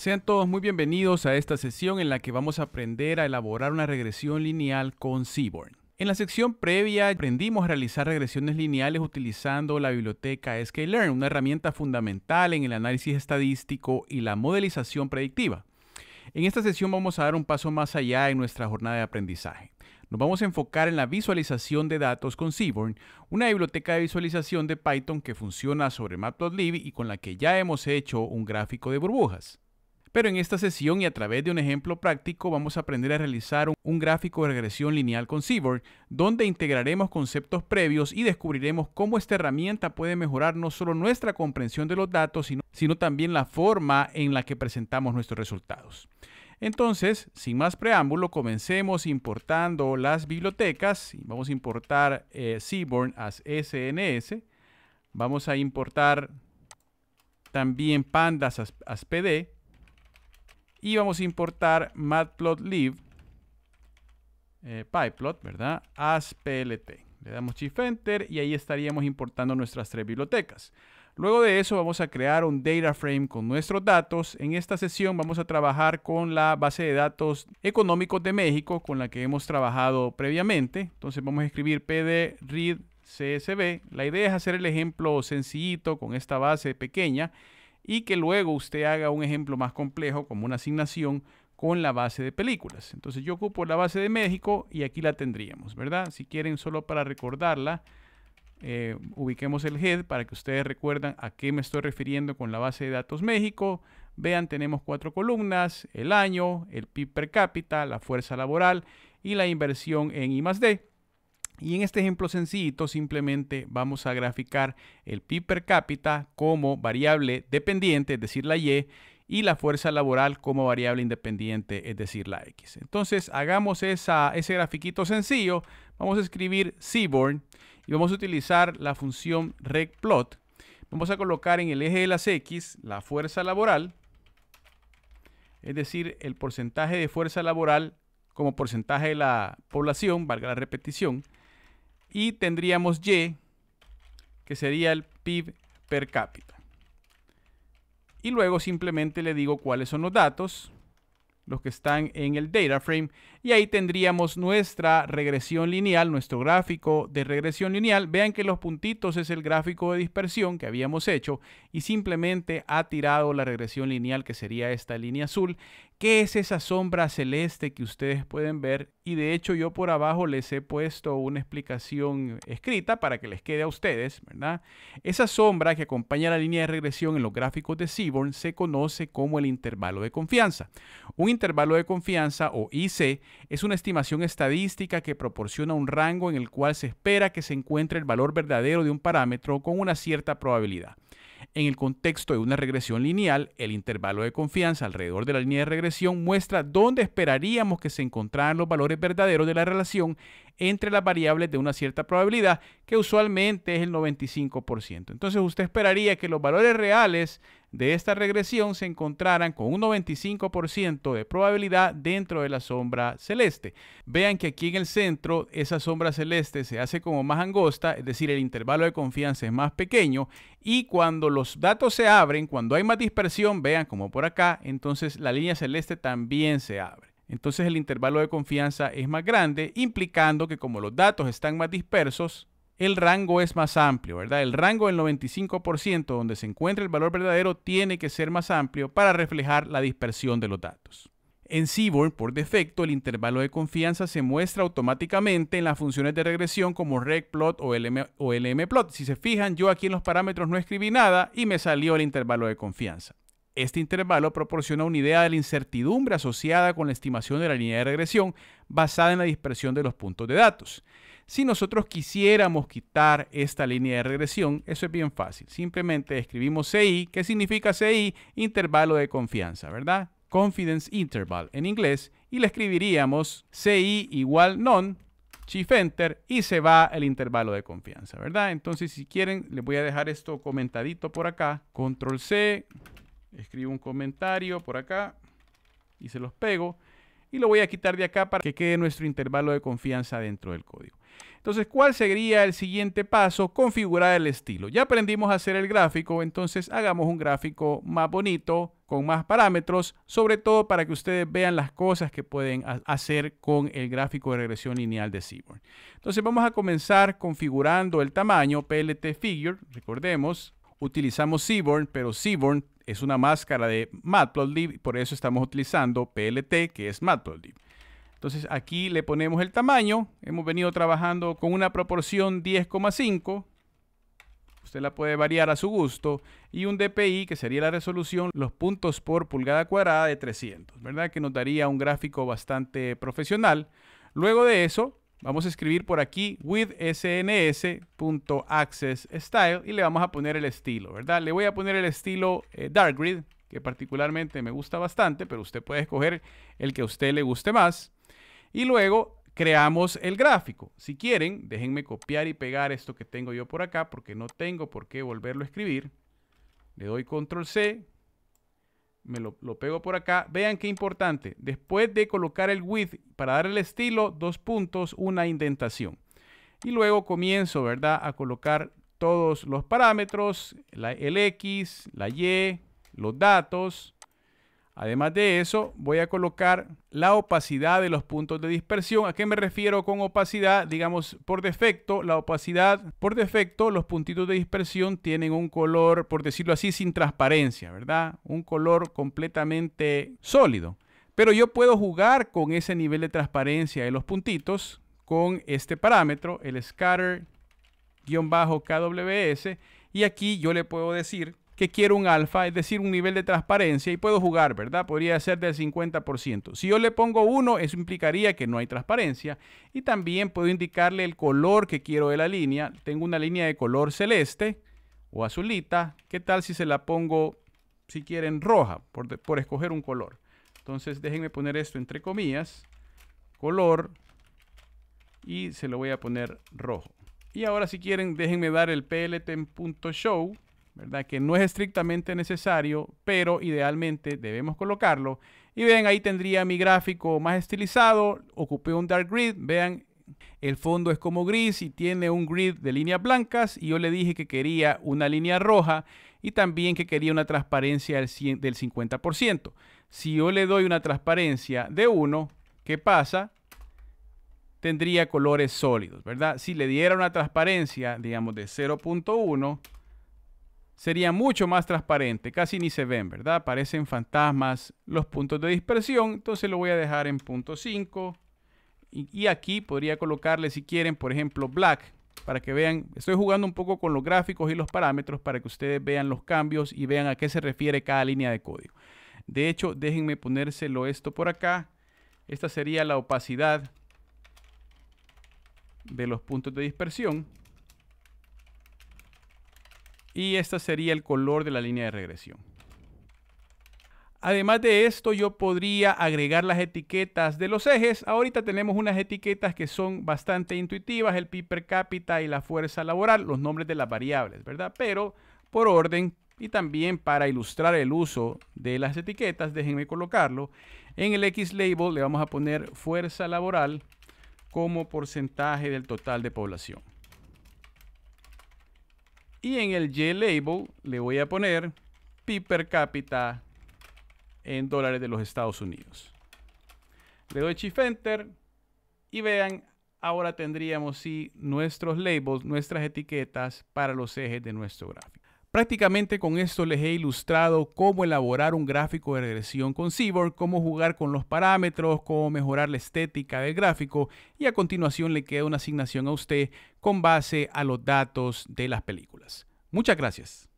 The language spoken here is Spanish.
Sean todos muy bienvenidos a esta sesión en la que vamos a aprender a elaborar una regresión lineal con Seaborn. En la sección previa aprendimos a realizar regresiones lineales utilizando la biblioteca sklearn, una herramienta fundamental en el análisis estadístico y la modelización predictiva. En esta sesión vamos a dar un paso más allá en nuestra jornada de aprendizaje. Nos vamos a enfocar en la visualización de datos con Seaborn, una biblioteca de visualización de Python que funciona sobre Matplotlib y con la que ya hemos hecho un gráfico de burbujas. Pero en esta sesión y a través de un ejemplo práctico vamos a aprender a realizar un, gráfico de regresión lineal con Seaborn, donde integraremos conceptos previos y descubriremos cómo esta herramienta puede mejorar no solo nuestra comprensión de los datos, sino, sino también la forma en la que presentamos nuestros resultados. Entonces, sin más preámbulo, comencemos importando las bibliotecas. Vamos a importar eh, Seaborn as SNS. Vamos a importar también Pandas as, as PD y vamos a importar matplotlib, eh, pyplot, ¿verdad? ASPLT. Le damos shift enter y ahí estaríamos importando nuestras tres bibliotecas. Luego de eso vamos a crear un data frame con nuestros datos. En esta sesión vamos a trabajar con la base de datos económicos de México con la que hemos trabajado previamente. Entonces vamos a escribir pd read csv. La idea es hacer el ejemplo sencillito con esta base pequeña y que luego usted haga un ejemplo más complejo como una asignación con la base de películas. Entonces yo ocupo la base de México y aquí la tendríamos, ¿verdad? Si quieren, solo para recordarla, eh, ubiquemos el head para que ustedes recuerdan a qué me estoy refiriendo con la base de datos México. Vean, tenemos cuatro columnas, el año, el PIB per cápita, la fuerza laboral y la inversión en D. Y en este ejemplo sencillito simplemente vamos a graficar el PIB per cápita como variable dependiente, es decir, la Y, y la fuerza laboral como variable independiente, es decir, la X. Entonces hagamos ese grafiquito sencillo. Vamos a escribir Seaborn y vamos a utilizar la función regplot. Vamos a colocar en el eje de las X la fuerza laboral, es decir, el porcentaje de fuerza laboral como porcentaje de la población, valga la repetición, y tendríamos Y, que sería el PIB per cápita. Y luego simplemente le digo cuáles son los datos, los que están en el data frame. Y ahí tendríamos nuestra regresión lineal, nuestro gráfico de regresión lineal. Vean que los puntitos es el gráfico de dispersión que habíamos hecho y simplemente ha tirado la regresión lineal que sería esta línea azul. ¿Qué es esa sombra celeste que ustedes pueden ver? Y de hecho yo por abajo les he puesto una explicación escrita para que les quede a ustedes, ¿verdad? Esa sombra que acompaña la línea de regresión en los gráficos de Seaborn se conoce como el intervalo de confianza. Un intervalo de confianza o IC es una estimación estadística que proporciona un rango en el cual se espera que se encuentre el valor verdadero de un parámetro con una cierta probabilidad. En el contexto de una regresión lineal, el intervalo de confianza alrededor de la línea de regresión muestra dónde esperaríamos que se encontraran los valores verdaderos de la relación entre las variables de una cierta probabilidad, que usualmente es el 95%. Entonces usted esperaría que los valores reales de esta regresión se encontrarán con un 95% de probabilidad dentro de la sombra celeste. Vean que aquí en el centro esa sombra celeste se hace como más angosta, es decir, el intervalo de confianza es más pequeño y cuando los datos se abren, cuando hay más dispersión, vean como por acá, entonces la línea celeste también se abre. Entonces el intervalo de confianza es más grande, implicando que como los datos están más dispersos, el rango es más amplio, ¿verdad? El rango del 95% donde se encuentra el valor verdadero tiene que ser más amplio para reflejar la dispersión de los datos. En Seaborn, por defecto, el intervalo de confianza se muestra automáticamente en las funciones de regresión como regplot o lmplot. Si se fijan, yo aquí en los parámetros no escribí nada y me salió el intervalo de confianza. Este intervalo proporciona una idea de la incertidumbre asociada con la estimación de la línea de regresión basada en la dispersión de los puntos de datos. Si nosotros quisiéramos quitar esta línea de regresión, eso es bien fácil. Simplemente escribimos CI. ¿Qué significa CI? Intervalo de confianza, ¿verdad? Confidence Interval en inglés. Y le escribiríamos CI igual non, Shift Enter y se va el intervalo de confianza, ¿verdad? Entonces, si quieren, les voy a dejar esto comentadito por acá. Control C, escribo un comentario por acá y se los pego. Y lo voy a quitar de acá para que quede nuestro intervalo de confianza dentro del código. Entonces, ¿cuál sería el siguiente paso? Configurar el estilo. Ya aprendimos a hacer el gráfico, entonces hagamos un gráfico más bonito, con más parámetros, sobre todo para que ustedes vean las cosas que pueden hacer con el gráfico de regresión lineal de Seaborn. Entonces vamos a comenzar configurando el tamaño PLT Figure, recordemos, utilizamos Seaborn, pero Seaborn es una máscara de Matplotlib, por eso estamos utilizando PLT, que es Matplotlib. Entonces aquí le ponemos el tamaño. Hemos venido trabajando con una proporción 10,5. Usted la puede variar a su gusto. Y un DPI, que sería la resolución, los puntos por pulgada cuadrada de 300, ¿verdad? Que nos daría un gráfico bastante profesional. Luego de eso, vamos a escribir por aquí with sns.accessStyle y le vamos a poner el estilo, ¿verdad? Le voy a poner el estilo eh, Dark Grid, que particularmente me gusta bastante, pero usted puede escoger el que a usted le guste más. Y luego creamos el gráfico. Si quieren, déjenme copiar y pegar esto que tengo yo por acá porque no tengo por qué volverlo a escribir. Le doy control C, me lo, pego por acá. Vean qué importante. Después de colocar el width para dar el estilo, dos puntos, una indentación. Y luego comienzo, ¿verdad? A colocar todos los parámetros, la, el X, la Y, los datos, Además de eso, voy a colocar la opacidad de los puntos de dispersión. ¿A qué me refiero con opacidad? Digamos, por defecto, la opacidad, por defecto, los puntitos de dispersión tienen un color, por decirlo así, sin transparencia, ¿verdad? Un color completamente sólido. Pero yo puedo jugar con ese nivel de transparencia de los puntitos con este parámetro, el scatter-kws, y aquí yo le puedo decir que quiero un alfa, es decir, un nivel de transparencia y puedo jugar, ¿verdad? Podría ser del 50%. Si yo le pongo 1, eso implicaría que no hay transparencia y también puedo indicarle el color que quiero de la línea. Tengo una línea de color celeste o azulita. ¿Qué tal si se la pongo, si quieren, roja, por, escoger un color? Entonces déjenme poner esto entre comillas, color, y se lo voy a poner rojo. Y ahora si quieren, déjenme dar el show ¿verdad? Que no es estrictamente necesario, pero idealmente debemos colocarlo. Y ven ahí tendría mi gráfico más estilizado, ocupé un dark grid, vean, el fondo es como gris y tiene un grid de líneas blancas y yo le dije que quería una línea roja y también que quería una transparencia del, del 50%. Si yo le doy una transparencia de 1, ¿qué pasa? Tendría colores sólidos, ¿verdad? Si le diera una transparencia, digamos, de 0.1, sería mucho más transparente, casi ni se ven, ¿verdad? Aparecen fantasmas los puntos de dispersión, entonces lo voy a dejar en punto 5 y, aquí podría colocarle si quieren, por ejemplo, black, para que vean, estoy jugando un poco con los gráficos y los parámetros para que ustedes vean los cambios y vean a qué se refiere cada línea de código. De hecho, déjenme ponérselo esto por acá. Esta sería la opacidad de los puntos de dispersión. Y este sería el color de la línea de regresión. Además de esto, yo podría agregar las etiquetas de los ejes. Ahorita tenemos unas etiquetas que son bastante intuitivas, el PIB per cápita y la fuerza laboral, los nombres de las variables, ¿verdad? Pero por orden y también para ilustrar el uso de las etiquetas, déjenme colocarlo. En el X label le vamos a poner fuerza laboral como porcentaje del total de población. Y en el Y label le voy a poner pi per cápita en dólares de los Estados Unidos. Le doy Shift Enter y vean, ahora tendríamos sí nuestros labels, nuestras etiquetas para los ejes de nuestro gráfico. Prácticamente con esto les he ilustrado cómo elaborar un gráfico de regresión con Seaborn, cómo jugar con los parámetros, cómo mejorar la estética del gráfico y a continuación le queda una asignación a usted con base a los datos de las películas. Muchas gracias.